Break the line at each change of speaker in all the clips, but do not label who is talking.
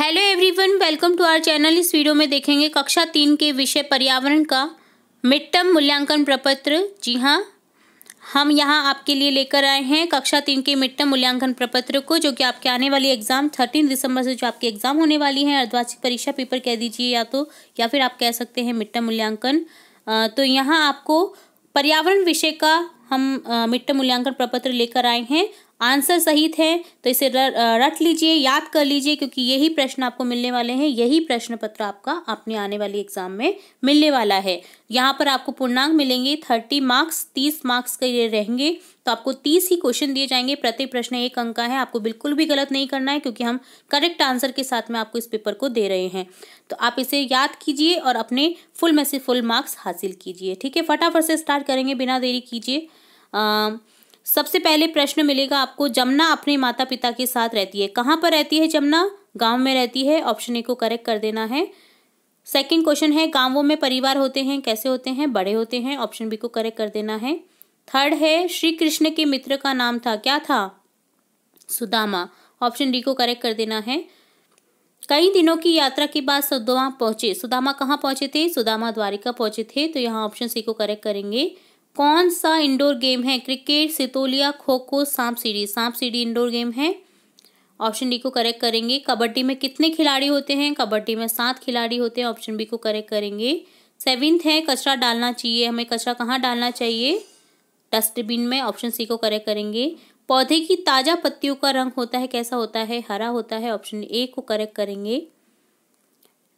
hello everyone welcome to our channel इस वीडियो में देखेंगे कक्षा तीन के विषय पर्यावरण का मिड टर्म मूल्यांकन प्रपत्र जी हाँ हम यहाँ आपके लिए लेकर आए हैं कक्षा तीन के मिड टर्म मूल्यांकन प्रपत्र को जो कि आपके आने वाली एग्ज़ाम थर्टीन दिसंबर से जो आपकी एग्ज़ाम होने वाली है अर्धवार्षिक परीक्षा पेपर कह दीजिए या तो या फिर आप कह सकते हैं मिड टर्म मूल्यांकन तो यहाँ आपको पर्यावरण विषय का हम मिट्टम मूल्यांकन प्रपत्र लेकर आए हैं आंसर सही थे तो इसे रट लीजिए याद कर लीजिए क्योंकि यही प्रश्न आपको मिलने वाले हैं यही प्रश्न पत्र आपका अपने आने वाली एग्जाम में मिलने वाला है यहाँ पर आपको पूर्णांक मिलेंगे थर्टी मार्क्स तीस मार्क्स के ये रहेंगे तो आपको तीस ही क्वेश्चन दिए जाएंगे प्रत्येक प्रश्न एक अंक का है आपको बिल्कुल भी गलत नहीं करना है क्योंकि हम करेक्ट आंसर के साथ में आपको इस पेपर को दे रहे हैं तो आप इसे याद कीजिए और अपने फुल में से फुल मार्क्स हासिल कीजिए ठीक है फटाफट से स्टार्ट करेंगे बिना देरी कीजिए सबसे पहले प्रश्न मिलेगा आपको जमुना अपने माता पिता के साथ रहती है कहाँ पर रहती है जमुना गांव में रहती है ऑप्शन ए को करेक्ट कर देना है सेकंड क्वेश्चन है गांवों में परिवार होते हैं कैसे होते हैं बड़े होते हैं ऑप्शन बी को करेक्ट कर देना है थर्ड है श्री कृष्ण के मित्र का नाम था क्या था सुदामा ऑप्शन डी को करेक्ट कर देना है कई दिनों की यात्रा के बाद सुदामा पहुंचे सुदामा कहाँ पहुंचे थे सुदामा द्वारिका पहुंचे थे तो यहाँ ऑप्शन सी को करेक्ट करेंगे कौन सा इंडोर गेम है क्रिकेट सितोलिया खो खो सांप सीढ़ी सांप सीढ़ी इंडोर गेम है ऑप्शन डी को करेक्ट करेंगे कबड्डी में कितने खिलाड़ी होते हैं कबड्डी में सात खिलाड़ी होते हैं ऑप्शन बी को करेक्ट करेंगे सेवेंथ है कचरा डालना चाहिए हमें कचरा कहाँ डालना चाहिए डस्टबिन में ऑप्शन सी को करेक्ट करेंगे पौधे की ताज़ा पत्तियों का रंग होता है कैसा होता है हरा होता है ऑप्शन ए को करेक्ट करेंगे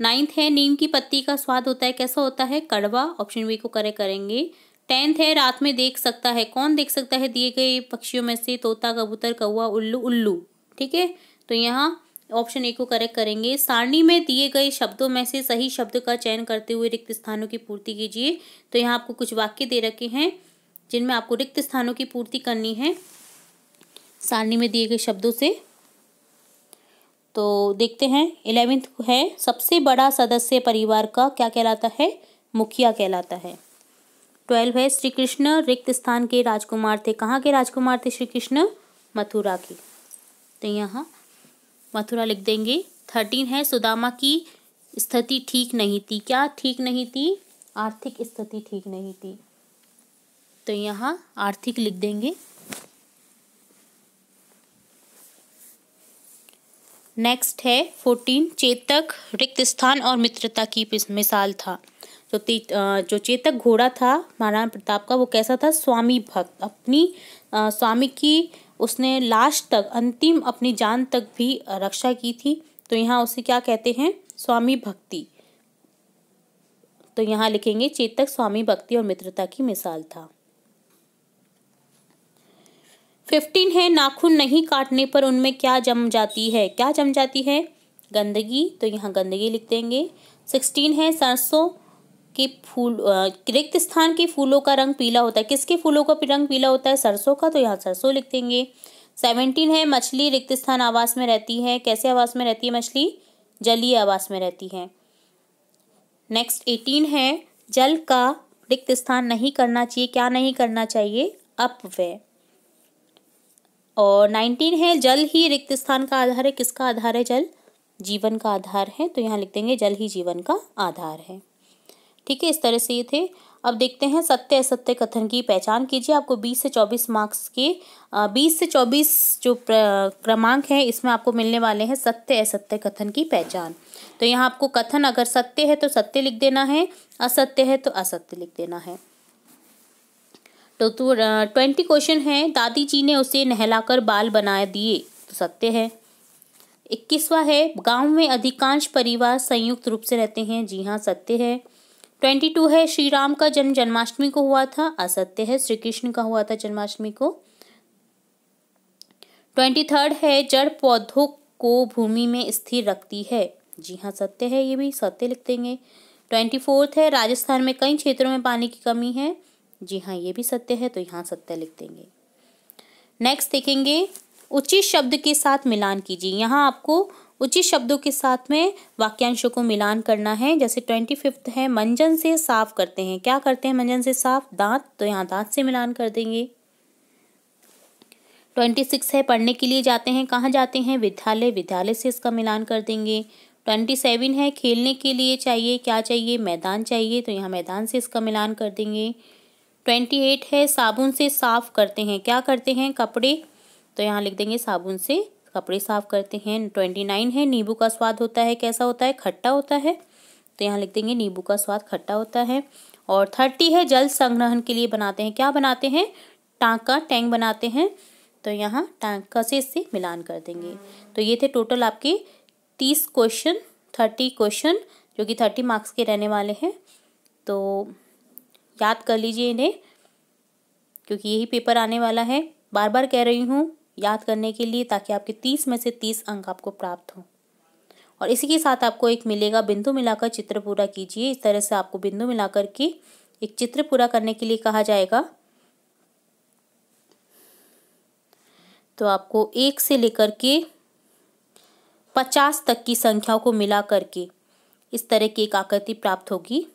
नाइन्थ है नीम की पत्ती का स्वाद होता है कैसा होता है कड़वा ऑप्शन बी को करेक्ट करेंगे टेंथ है रात में देख सकता है कौन देख सकता है दिए गए पक्षियों में से तोता कबूतर कौआ उल्लू उल्लू ठीक है तो यहाँ ऑप्शन ए को करेक्ट करेंगे सारणी में दिए गए शब्दों में से सही शब्द का चयन करते हुए रिक्त स्थानों की पूर्ति कीजिए तो यहाँ आपको कुछ वाक्य दे रखे हैं जिनमें आपको रिक्त स्थानों की पूर्ति करनी है सारणी में दिए गए शब्दों से तो देखते हैं इलेवेंथ है सबसे बड़ा सदस्य परिवार का क्या कहलाता है मुखिया कहलाता है ट्वेल्व है श्री कृष्ण रिक्त स्थान के राजकुमार थे कहाँ के राजकुमार थे श्री कृष्ण मथुरा के तो यहाँ मथुरा लिख देंगे थर्टीन है सुदामा की स्थिति ठीक नहीं थी क्या ठीक नहीं थी आर्थिक स्थिति ठीक नहीं थी तो यहाँ आर्थिक लिख देंगे नेक्स्ट है फोर्टीन चेतक रिक्त स्थान और मित्रता की मिसाल था जो जो चेतक घोड़ा था महाराणा प्रताप का वो कैसा था स्वामी भक्त अपनी आ, स्वामी की उसने लास्ट तक अंतिम अपनी जान तक भी रक्षा की थी तो यहाँ उसे क्या कहते हैं स्वामी भक्ति तो यहाँ लिखेंगे चेतक स्वामी भक्ति और मित्रता की मिसाल था फिफ्टीन है नाखून नहीं काटने पर उनमें क्या जम जाती है क्या जम जाती है गंदगी तो यहाँ गंदगी लिख देंगे सिक्सटीन है सरसों कि फूल रिक्त स्थान के फूलों का रंग पीला होता है किसके फूलों का रंग पीला होता है सरसों का तो यहाँ सरसों लिख देंगे सेवनटीन है मछली रिक्त स्थान आवास में रहती है कैसे आवास में रहती है मछली जलीय आवास में रहती है नेक्स्ट एटीन है जल का रिक्त स्थान नहीं करना चाहिए क्या नहीं करना चाहिए अपव्यय और नाइनटीन है जल ही रिक्त स्थान का आधार है किसका आधार है जल जीवन का आधार है तो यहाँ लिख देंगे जल ही जीवन का आधार है ठीक है इस तरह से ये थे अब देखते हैं सत्य असत्य कथन की पहचान कीजिए आपको 20 से 24 मार्क्स के 20 से 24 जो क्रमांक हैं इसमें आपको मिलने वाले हैं सत्य असत्य कथन की पहचान तो यहाँ आपको कथन अगर सत्य है तो सत्य लिख देना है असत्य है तो असत्य लिख देना है तो, तो ट्वेंटी क्वेश्चन है दादी जी ने उसे नहलाकर बाल बना दिए तो सत्य है इक्कीसवा है गांव में अधिकांश परिवार संयुक्त रूप से रहते हैं जी हाँ सत्य है ट्वेंटी टू है श्री राम का जन्म जन्माष्टमी को हुआ था असत्य है श्री कृष्ण का हुआ था जन्माष्टमी को ट्वेंटी थर्ड है जड़ पौधों को भूमि में स्थिर रखती है जी हाँ सत्य है ये भी सत्य लिख देंगे ट्वेंटी फोर्थ है राजस्थान में कई क्षेत्रों में पानी की कमी है जी हाँ ये भी सत्य है तो यहाँ सत्य लिख देंगे नेक्स्ट देखेंगे उचित शब्द के साथ मिलान कीजिए यहाँ आपको उचित शब्दों के साथ में वाक्यांशों को मिलान करना है जैसे ट्वेंटी फिफ्थ है मंजन से साफ करते हैं क्या करते हैं मंजन से साफ दांत तो यहाँ दांत से मिलान कर देंगे ट्वेंटी सिक्स है पढ़ने के लिए जाते हैं कहाँ जाते हैं विद्यालय विद्यालय से इसका मिलान कर देंगे ट्वेंटी सेवन है खेलने के लिए चाहिए क्या चाहिए मैदान चाहिए तो यहाँ मैदान से इसका मिलान कर देंगे ट्वेंटी एट है साबुन से साफ़ करते हैं क्या करते हैं कपड़े तो यहाँ लिख देंगे साबुन से कपड़े साफ करते हैं ट्वेंटी नाइन है नींबू का स्वाद होता है कैसा होता है खट्टा होता है तो यहाँ लिख देंगे नींबू का स्वाद खट्टा होता है और थर्टी है जल संग्रहण के लिए बनाते हैं क्या बनाते हैं टाँका टैंक बनाते हैं तो यहाँ टाँका से इससे मिलान कर देंगे तो ये थे टोटल आपके तीस क्वेश्चन थर्टी क्वेश्चन जो कि थर्टी मार्क्स के रहने वाले हैं तो याद कर लीजिए इन्हें क्योंकि यही पेपर आने वाला है बार बार कह रही हूँ याद करने के लिए ताकि आपके तीस में से तीस अंक आपको प्राप्त हों और इसी के साथ आपको एक मिलेगा बिंदु मिलाकर चित्र पूरा कीजिए इस तरह से आपको बिंदु मिलाकर के एक चित्र पूरा करने के लिए कहा जाएगा तो आपको एक से लेकर के पचास तक की संख्याओं को मिला करके इस तरह की एक आकृति प्राप्त होगी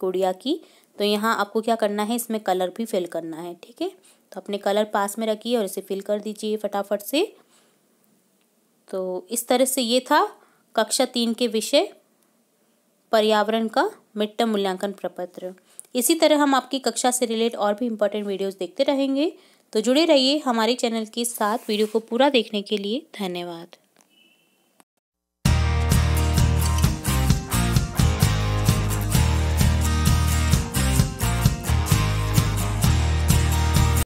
गुड़िया की तो यहाँ आपको क्या करना है इसमें कलर भी फिल करना है ठीक है तो अपने कलर पास में रखिए और इसे फिल कर दीजिए फटाफट से तो इस तरह से ये था कक्षा तीन के विषय पर्यावरण का मिड टर्म मूल्यांकन प्रपत्र इसी तरह हम आपकी कक्षा से रिलेट और भी इम्पोर्टेंट वीडियोस देखते रहेंगे तो जुड़े रहिए हमारे चैनल के साथ वीडियो को पूरा देखने के लिए धन्यवाद